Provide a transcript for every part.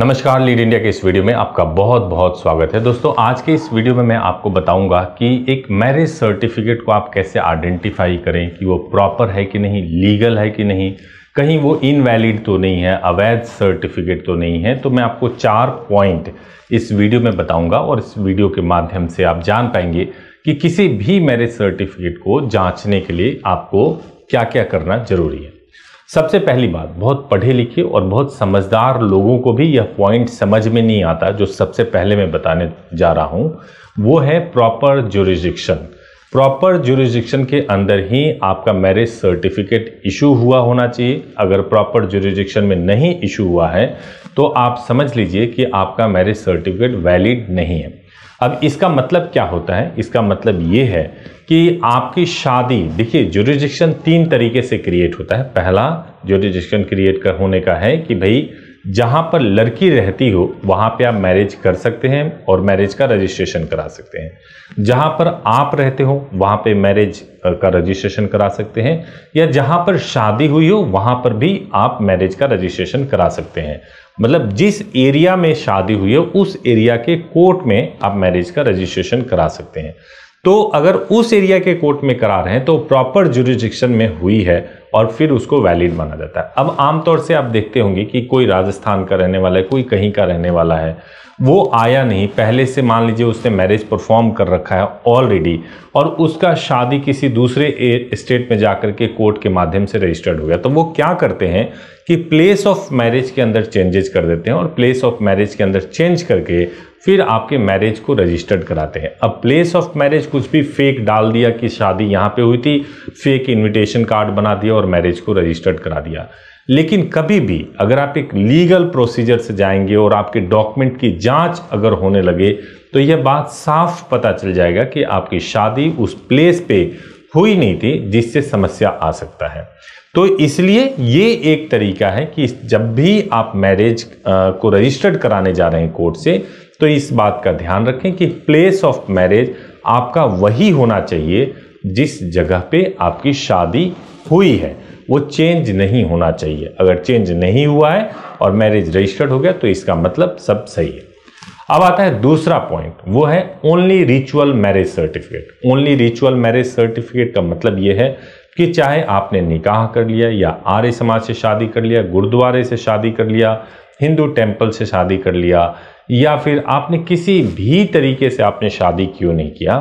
नमस्कार lead India के इस वीडियो में आपका बहुत बहुत स्वागत है दोस्तों आज के इस वीडियो में मैं आपको बताऊंगा कि एक मैरिज सर्टिफिकेट को आप कैसे आइडेंटिफाई करें कि वो प्रॉपर है कि नहीं लीगल है कि नहीं कहीं वो इनवैलिड तो नहीं है अवैध सर्टिफिकेट तो नहीं है तो मैं आपको चार पॉइंट इस वीडियो में बताऊँगा और इस वीडियो के माध्यम से आप जान पाएंगे कि किसी भी मैरिज सर्टिफिकेट को जाँचने के लिए आपको क्या क्या करना जरूरी है सबसे पहली बात बहुत पढ़े लिखे और बहुत समझदार लोगों को भी यह पॉइंट समझ में नहीं आता जो सबसे पहले मैं बताने जा रहा हूँ वो है प्रॉपर जुरिजिक्शन प्रॉपर जुरिजिक्शन के अंदर ही आपका मैरिज सर्टिफिकेट इशू हुआ होना चाहिए अगर प्रॉपर जुरिजिक्शन में नहीं इशू हुआ है तो आप समझ लीजिए कि आपका मैरिज सर्टिफिकेट वैलिड नहीं है अब इसका मतलब क्या होता है इसका मतलब ये है कि आपकी शादी देखिए जुरिडिक्शन तीन तरीके से क्रिएट होता है पहला जुरिडिक्शन क्रिएट कर होने का है कि भाई जहाँ पर लड़की रहती हो वहाँ पे आप मैरिज कर सकते हैं और मैरिज का रजिस्ट्रेशन करा सकते हैं जहाँ पर आप रहते हो वहाँ पे मैरिज का रजिस्ट्रेशन करा सकते हैं या जहाँ पर शादी हुई हो वहाँ पर भी आप मैरिज का रजिस्ट्रेशन करा सकते हैं मतलब जिस एरिया में शादी हुई हो उस एरिया के कोर्ट में आप मैरिज का रजिस्ट्रेशन करा सकते हैं तो अगर उस एरिया के कोर्ट में करा रहे हैं तो प्रॉपर जुरिस्डिक्शन में हुई है और फिर उसको वैलिड माना जाता है अब आमतौर से आप देखते होंगे कि कोई राजस्थान का रहने वाला है कोई कहीं का रहने वाला है वो आया नहीं पहले से मान लीजिए उसने मैरिज परफॉर्म कर रखा है ऑलरेडी और उसका शादी किसी दूसरे स्टेट में जाकर के कोर्ट के माध्यम से रजिस्टर्ड हो गया तो वो क्या करते हैं कि प्लेस ऑफ मैरिज के अंदर चेंजेज कर देते हैं और प्लेस ऑफ मैरिज के अंदर चेंज करके फिर आपके मैरिज को रजिस्टर्ड कराते हैं अब प्लेस ऑफ मैरिज कुछ भी फेक डाल दिया कि शादी यहाँ पे हुई थी फेक इनविटेशन कार्ड बना दिया और मैरिज को रजिस्टर्ड करा दिया लेकिन कभी भी अगर आप एक लीगल प्रोसीजर से जाएंगे और आपके डॉक्यूमेंट की जांच अगर होने लगे तो यह बात साफ पता चल जाएगा कि आपकी शादी उस प्लेस पे हुई नहीं थी जिससे समस्या आ सकता है तो इसलिए ये एक तरीका है कि जब भी आप मैरिज को रजिस्टर्ड कराने जा रहे हैं कोर्ट से तो इस बात का ध्यान रखें कि प्लेस ऑफ मैरिज आपका वही होना चाहिए जिस जगह पे आपकी शादी हुई है वो चेंज नहीं होना चाहिए अगर चेंज नहीं हुआ है और मैरिज रजिस्टर्ड हो गया तो इसका मतलब सब सही है अब आता है दूसरा पॉइंट वो है only ritual marriage certificate only ritual marriage certificate का मतलब ये है कि चाहे आपने निकाह कर लिया या आर्य समाज से शादी कर लिया गुरुद्वारे से शादी कर लिया हिंदू टेम्पल से शादी कर लिया या फिर आपने किसी भी तरीके से आपने शादी क्यों नहीं किया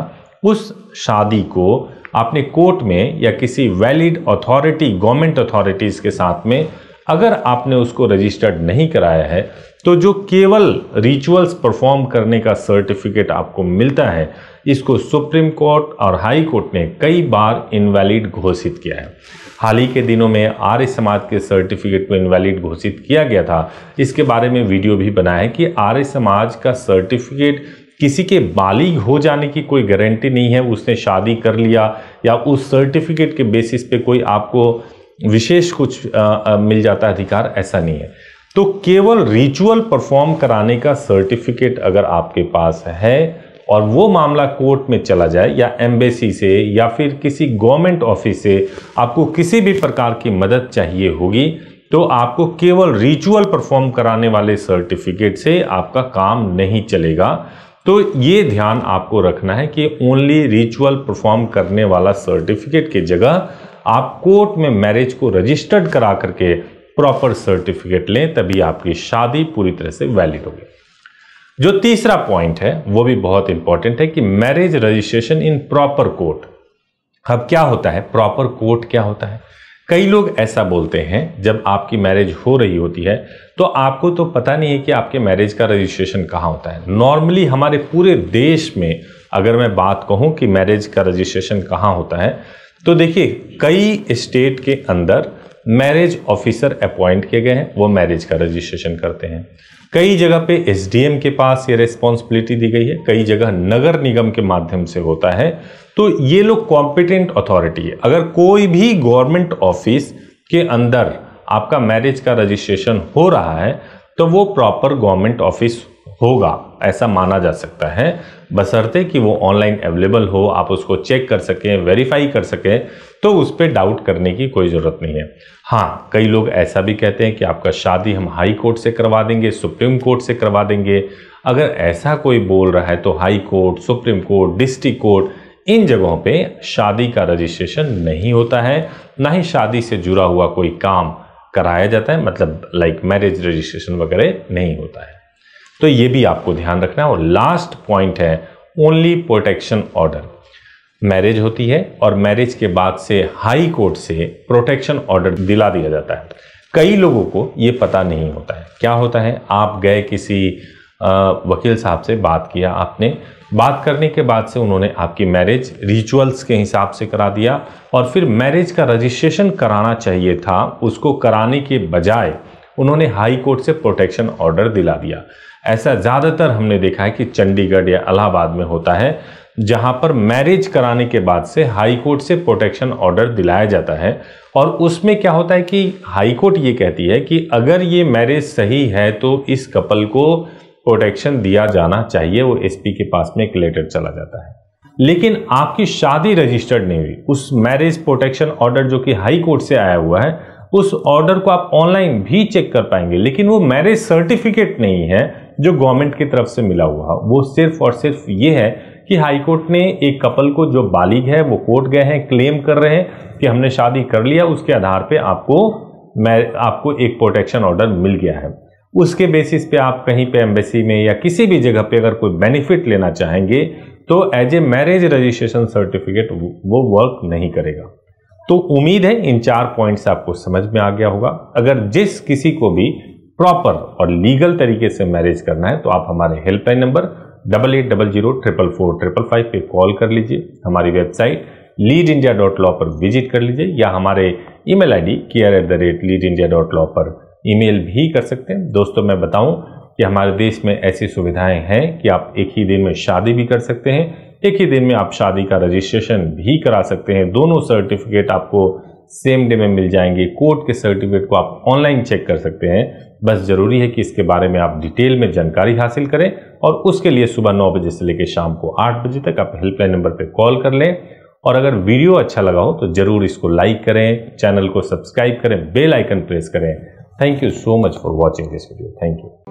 उस शादी को आपने कोर्ट में या किसी वैलिड अथॉरिटी गवर्नमेंट अथॉरिटीज़ के साथ में अगर आपने उसको रजिस्टर्ड नहीं कराया है तो जो केवल रिचुअल्स परफॉर्म करने का सर्टिफिकेट आपको मिलता है इसको सुप्रीम कोर्ट और हाई कोर्ट ने कई बार इनवैलिड घोषित किया है हाल ही के दिनों में आर्य समाज के सर्टिफिकेट को इनवैलिड घोषित किया गया था इसके बारे में वीडियो भी बनाया है कि आर्य समाज का सर्टिफिकेट किसी के बालिग हो जाने की कोई गारंटी नहीं है उसने शादी कर लिया या उस सर्टिफिकेट के बेसिस पे कोई आपको विशेष कुछ आ, आ, मिल जाता है अधिकार ऐसा नहीं है तो केवल रिचुअल परफॉर्म कराने का सर्टिफिकेट अगर आपके पास है और वो मामला कोर्ट में चला जाए या एम्बेसी से या फिर किसी गवर्नमेंट ऑफिस से आपको किसी भी प्रकार की मदद चाहिए होगी तो आपको केवल रिचुअल परफॉर्म कराने वाले सर्टिफिकेट से आपका काम नहीं चलेगा तो ये ध्यान आपको रखना है कि ओनली रिचुअल परफॉर्म करने वाला सर्टिफिकेट की जगह आप कोर्ट में मैरिज को रजिस्टर्ड करा करके प्रॉपर सर्टिफिकेट लें तभी आपकी शादी पूरी तरह से वैलिड होगी जो तीसरा पॉइंट है वो भी बहुत इंपॉर्टेंट है कि marriage registration in proper court अब क्या होता है प्रॉपर कोर्ट क्या होता है कई लोग ऐसा बोलते हैं जब आपकी मैरिज हो रही होती है तो आपको तो पता नहीं है कि आपके मैरिज का रजिस्ट्रेशन कहाँ होता है नॉर्मली हमारे पूरे देश में अगर मैं बात कहूँ कि मैरिज का रजिस्ट्रेशन कहाँ होता है तो देखिए कई स्टेट के अंदर मैरिज ऑफिसर अपॉइंट किए गए हैं वो मैरिज का रजिस्ट्रेशन करते हैं कई जगह पे एसडीएम के पास ये रिस्पॉन्सिबिलिटी दी गई है कई जगह नगर निगम के माध्यम से होता है तो ये लोग कॉम्पिटेंट अथॉरिटी है अगर कोई भी गवर्नमेंट ऑफिस के अंदर आपका मैरिज का रजिस्ट्रेशन हो रहा है तो वो प्रॉपर गवर्नमेंट ऑफिस होगा ऐसा माना जा सकता है बसरते कि वो ऑनलाइन अवेलेबल हो आप उसको चेक कर सकें वेरीफाई कर सकें तो उस पर डाउट करने की कोई ज़रूरत नहीं है हाँ कई लोग ऐसा भी कहते हैं कि आपका शादी हम हाई कोर्ट से करवा देंगे सुप्रीम कोर्ट से करवा देंगे अगर ऐसा कोई बोल रहा है तो high court supreme court district court इन जगहों पे शादी का रजिस्ट्रेशन नहीं होता है ना ही शादी से जुड़ा हुआ कोई काम कराया जाता है मतलब लाइक मैरिज रजिस्ट्रेशन वगैरह नहीं होता है तो ये भी आपको ध्यान रखना है और लास्ट पॉइंट है ओनली प्रोटेक्शन ऑर्डर मैरिज होती है और मैरिज के बाद से हाई कोर्ट से प्रोटेक्शन ऑर्डर दिला दिया जाता है कई लोगों को ये पता नहीं होता है क्या होता है आप गए किसी वकील साहब से बात किया आपने बात करने के बाद से उन्होंने आपकी मैरिज रिचुअल्स के हिसाब से करा दिया और फिर मैरिज का रजिस्ट्रेशन कराना चाहिए था उसको कराने के बजाय उन्होंने हाई कोर्ट से प्रोटेक्शन ऑर्डर दिला दिया ऐसा ज़्यादातर हमने देखा है कि चंडीगढ़ या अलाहाबाद में होता है जहां पर मैरिज कराने के बाद से हाई कोर्ट से प्रोटेक्शन ऑर्डर दिलाया जाता है और उसमें क्या होता है कि हाई कोर्ट ये कहती है कि अगर ये मैरिज सही है तो इस कपल को प्रोटेक्शन दिया जाना चाहिए वो एसपी के पास में एक लेटर चला जाता है लेकिन आपकी शादी रजिस्टर्ड नहीं हुई उस मैरिज प्रोटेक्शन ऑर्डर जो कि हाई कोर्ट से आया हुआ है उस ऑर्डर को आप ऑनलाइन भी चेक कर पाएंगे लेकिन वो मैरिज सर्टिफिकेट नहीं है जो गवर्नमेंट की तरफ से मिला हुआ वो सिर्फ और सिर्फ ये है कि हाई कोर्ट ने एक कपल को जो बालिग है वो कोर्ट गए हैं क्लेम कर रहे हैं कि हमने शादी कर लिया उसके आधार पे आपको मैं आपको एक प्रोटेक्शन ऑर्डर मिल गया है उसके बेसिस पे आप कहीं पे एम्बेसी में या किसी भी जगह पे अगर कोई बेनिफिट लेना चाहेंगे तो as a marriage registration certificate वो वर्क नहीं करेगा तो उम्मीद है इन चार पॉइंट्स आपको समझ में आ गया होगा अगर जिस किसी को भी प्रॉपर और लीगल तरीके से मैरिज करना है तो आप हमारे helpline number double eight double zero triple four triple five पे कॉल कर लीजिए हमारी website lead India dot law पर विजिट कर लीजिए या हमारे email ID care at the rate lead India dot law पर ईमेल भी कर सकते हैं दोस्तों मैं बताऊं कि हमारे देश में ऐसी सुविधाएं हैं कि आप एक ही दिन में शादी भी कर सकते हैं एक ही दिन में आप शादी का रजिस्ट्रेशन भी करा सकते हैं दोनों सर्टिफिकेट आपको सेम डे में मिल जाएंगे कोर्ट के सर्टिफिकेट को आप ऑनलाइन चेक कर सकते हैं बस ज़रूरी है कि इसके बारे में आप डिटेल में जानकारी हासिल करें और उसके लिए सुबह नौ बजे से लेकर शाम को आठ बजे तक आप हेल्पलाइन नंबर पर कॉल कर लें और अगर वीडियो अच्छा लगा हो तो ज़रूर इसको लाइक करें चैनल को सब्सक्राइब करें बेल आइकन प्रेस करें Thank you so much for watching this video. Thank you.